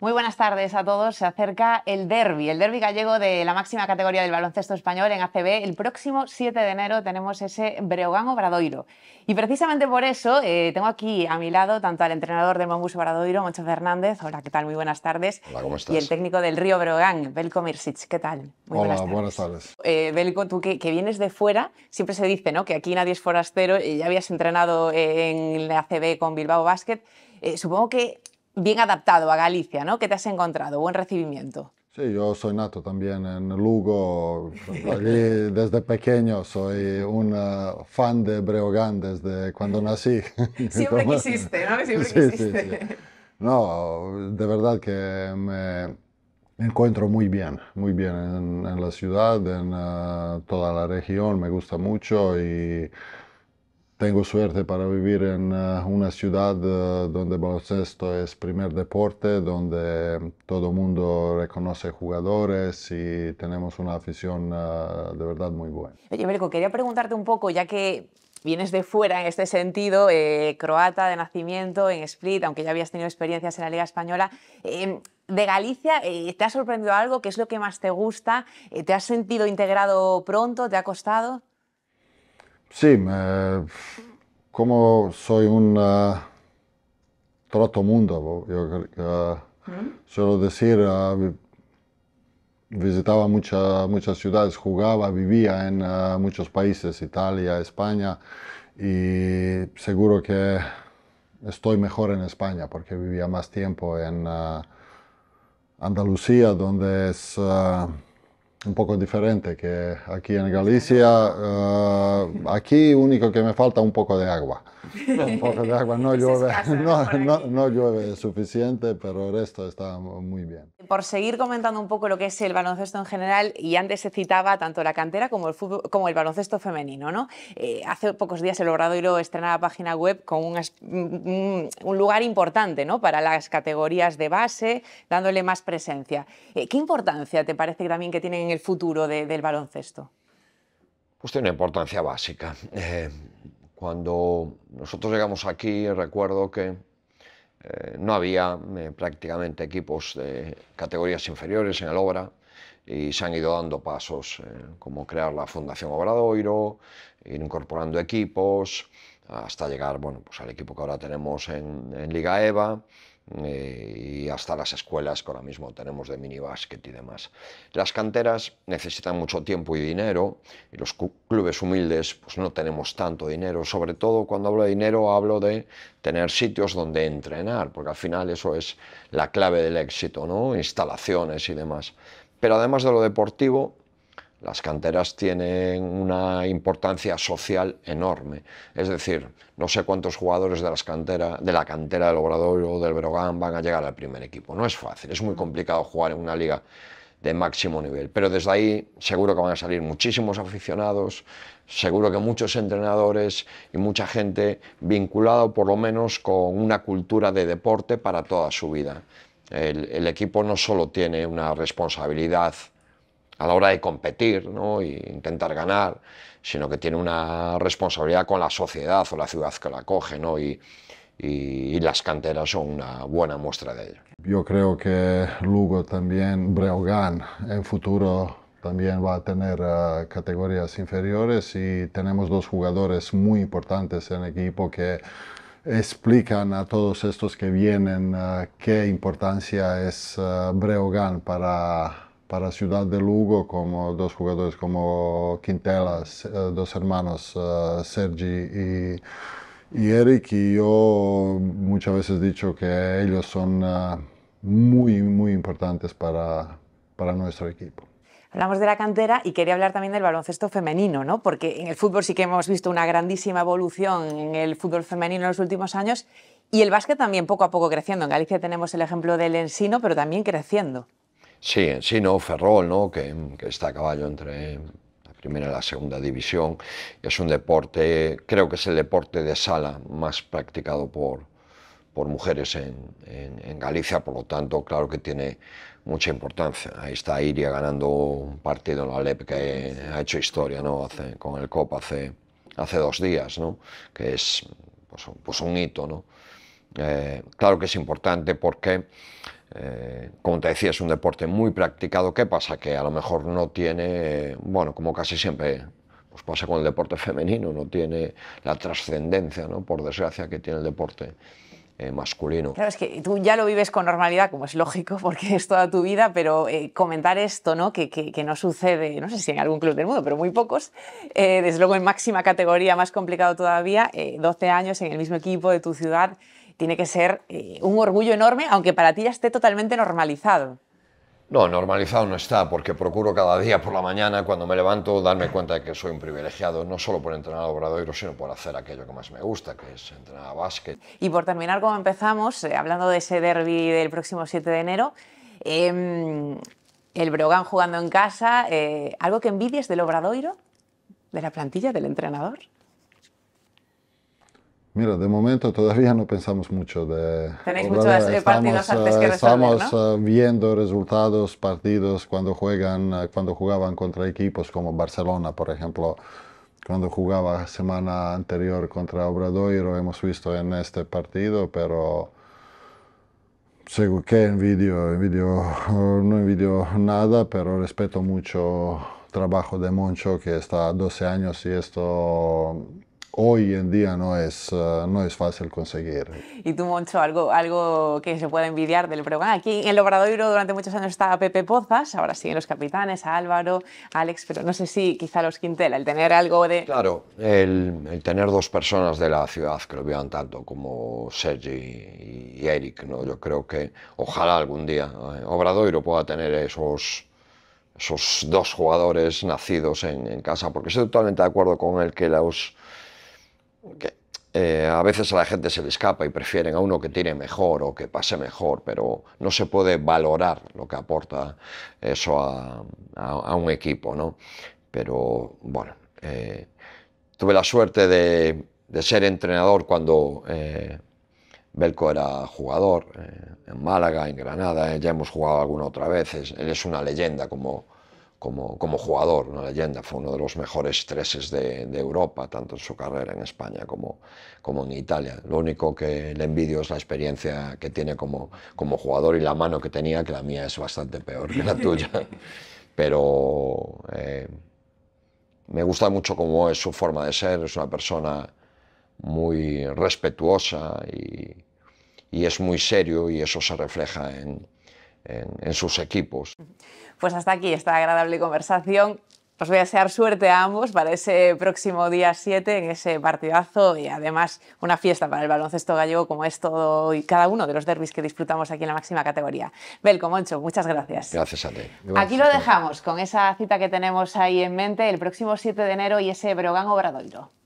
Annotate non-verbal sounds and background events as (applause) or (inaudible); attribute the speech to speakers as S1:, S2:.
S1: Muy buenas tardes a todos. Se acerca el derby, el derby gallego de la máxima categoría del baloncesto español en ACB. El próximo 7 de enero tenemos ese Breogán Obradoiro. Y precisamente por eso eh, tengo aquí a mi lado tanto al entrenador del Monbus Obradoiro, Moncho Fernández. Hola, ¿qué tal? Muy buenas tardes. Hola, ¿cómo estás? Y el técnico del Río Breogán, Belko Mirsic. ¿Qué tal? Muy Hola,
S2: buenas tardes. Buenas
S1: eh, Belko, tú que, vienes de fuera, siempre se dice ¿no? que aquí nadie es forastero. Ya habías entrenado eh, en la ACB con Bilbao Basket. supongo que bien adaptado a Galicia, ¿no? ¿Qué te has encontrado? Buen recibimiento.
S2: Sí, yo soy nato también en Lugo. Allí desde pequeño soy un eh, fan de Breogán desde cuando nací. (laughs) Siempre quisiste,
S1: ¿no? Siempre (laughs) quisiste.
S2: No, de verdad que me encuentro muy bien, muy bien en, la ciudad, en eh, toda la región, me gusta mucho y tengo suerte para vivir en eh, una ciudad eh, donde baloncesto es primer deporte, donde todo el mundo reconoce jugadores y tenemos una afición eh, de verdad muy buena.
S1: Oye, quería preguntarte un poco, ya que vienes de fuera en este sentido, croata de nacimiento, en Split, aunque ya habías tenido experiencias en la Liga Española. Em, de Galicia, ¿te ha sorprendido algo? ¿Qué es lo que más te gusta? ¿Te has sentido integrado pronto? ¿Te ha costado?
S2: Sí, como soy un uh, mundo, yo ah, mm. suelo decir, ah, visitaba muchas ciudades, jugaba, vivía en muchos países, Italia, España, y seguro que estoy mejor en España porque vivía más tiempo en Andalucía, donde es un poco diferente que aquí en Galicia. Eh, aquí único que me falta un poco de agua. Un poco de agua, no llueve, ¿eh? (laughs) no, no, llueve suficiente, pero el resto está muy bien.
S1: Por seguir comentando un poco lo que es el baloncesto en general, y antes se citaba tanto la cantera como el, como el baloncesto femenino. ¿no? Eh, hace pocos días el Obradoiro estrenaba página web con un, lugar importante ¿no? para las categorías de base, dándole más presencia. ¿Qué importancia te parece también que tienen el futuro del baloncesto?
S3: Pues tiene una importancia básica. Eh, cuando nosotros llegamos aquí, recuerdo que eh, no había eh, prácticamente equipos de categorías inferiores en el Obra y se han ido dando pasos, como crear la Fundación Obradoiro, ir incorporando equipos, hasta llegar bueno, pues al equipo que ahora tenemos en, en Liga EVA, eh, y hasta las escuelas que ahora mismo tenemos de mini y demás. Las canteras necesitan mucho tiempo y dinero y los clubes humildes pues no tenemos tanto dinero, sobre todo cuando hablo de dinero hablo de tener sitios donde entrenar, porque al final eso es la clave del éxito, ¿no? Instalaciones y demás. Pero además de lo deportivo, las canteras tienen una importancia social enorme. Es decir, no sé cuántos jugadores de, las de la cantera del Obrador o del Brogán van a llegar al primer equipo. No es fácil, es muy complicado jugar en una liga de máximo nivel. Pero desde ahí seguro que van a salir muchísimos aficionados, seguro que muchos entrenadores y mucha gente vinculado por lo menos con una cultura de deporte para toda su vida. el equipo no solo tiene una responsabilidad a la hora de competir ¿no? e intentar ganar, sino que tiene una responsabilidad con la sociedad o la ciudad que la acoge, ¿no? y, y, las canteras
S2: son una buena muestra de ello. Yo creo que Lugo también, Breogán, en futuro también va a tener eh, categorías inferiores y tenemos dos jugadores muy importantes en el equipo que explican a todos estos que vienen eh, qué importancia es eh, Breogán para para Ciudad de Lugo, como dos jugadores como Quintelas, eh, dos hermanos, eh, Sergi y, Eric, y yo muchas veces he dicho que ellos son eh, muy, muy importantes para, para nuestro equipo.
S1: Hablamos de la cantera y quería hablar también del baloncesto femenino, ¿no? Porque en el fútbol sí que hemos visto una grandísima evolución en el fútbol femenino en los últimos años y el básquet también poco a poco creciendo. En Galicia tenemos el ejemplo del Ensino, pero también creciendo.
S3: Sí, sí, ¿no? Ferrol, ¿no? Que, está a caballo entre la primera y la segunda división. Es un deporte, creo que es el deporte de sala más practicado por, por mujeres en, en, Galicia, por lo tanto, claro que tiene mucha importancia. Ahí está Iria ganando un partido en la LEP que ha hecho historia, ¿no? con el COP hace, hace dos días, ¿no? Que es pues, pues un hito, ¿no? Eh, claro que es importante porque, eh, como te decía, es un deporte muy practicado. ¿Qué pasa? Que a lo mejor no tiene, bueno, como casi siempre pues pasa con el deporte femenino, no tiene la trascendencia, ¿no? por desgracia, que tiene el deporte eh, masculino. Claro,
S1: es que tú ya lo vives con normalidad, como es lógico, porque es toda tu vida, pero comentar esto, ¿no? Que, no sucede, no sé si en algún club del mundo, pero muy pocos, desde luego en máxima categoría, más complicado todavía, 12 años en el mismo equipo de tu ciudad, tiene que ser eh, un orgullo enorme, aunque para ti ya esté totalmente normalizado.
S3: No, normalizado no está, porque procuro cada día por la mañana, cuando me levanto, darme cuenta de que soy un privilegiado, no solo por entrenar a Obradoiro, sino por hacer aquello que más me gusta, que es entrenar a básquet.
S1: Y por terminar como empezamos, eh, hablando de ese derby del próximo 7 de enero, em, el Brogan jugando en casa, eh, ¿algo que envidies del Obradoiro, de la plantilla, del entrenador?
S2: Mira, de momento todavía no pensamos mucho de...
S1: Tenéis muchos eh, partidos antes que eh, resolver, Estamos
S2: eh, viendo resultados, partidos cuando juegan, cuando jugaban contra equipos como Barcelona, por ejemplo. Cuando jugaba semana anterior contra lo hemos visto en este partido, pero... Seguro que en envidio, (laughs) no envidio nada, pero respeto mucho el trabajo de Moncho, que está 12 años y esto hoy en día no es, eh, no es fácil conseguir.
S1: Y tú, Moncho, algo, algo que se pueda envidiar del programa. Aquí en el Obradoiro durante muchos años estaba Pepe Pozas, ahora siguen los capitanes, Álvaro, Alex, pero no sé si quizá los Quintela, el tener algo de... Claro,
S3: el, tener dos personas de la ciudad que lo vean tanto como Sergi y Eric, ¿no? yo creo que ojalá algún día eh, Obradoiro pueda tener esos esos dos jugadores nacidos en, en, casa, porque estoy totalmente de acuerdo con el que los, eh, a veces a la gente se le escapa y prefieren a uno que tiene mejor o que pase mejor, pero no se puede valorar lo que aporta eso a, un equipo, ¿no? Pero bueno, eh, tuve la suerte de, ser entrenador cuando eh, Belco era jugador, en Málaga, en Granada, ya hemos jugado alguna otra vez, él es una leyenda como como, como, jugador, una leyenda, fue uno de los mejores treses de, de Europa, tanto en su carrera en España como, como, en Italia. Lo único que le envidio es la experiencia que tiene como, como jugador y la mano que tenía, que la mía es bastante peor que la (laughs) tuya. Pero eh, me gusta mucho cómo es su forma de ser, es una persona muy respetuosa y, y es muy serio y eso se refleja en en, sus equipos.
S1: Pues hasta aquí esta agradable conversación. Os voy a desear suerte a ambos para ese próximo día 7, en ese partidazo y además una fiesta para el baloncesto gallego como es todo y cada uno de los derbis que disfrutamos aquí en la máxima categoría. Belco, Moncho, muchas gracias. Gracias a ti. Aquí lo dejamos con esa cita que tenemos ahí en mente el próximo 7 de enero y ese Brogan Obradoiro.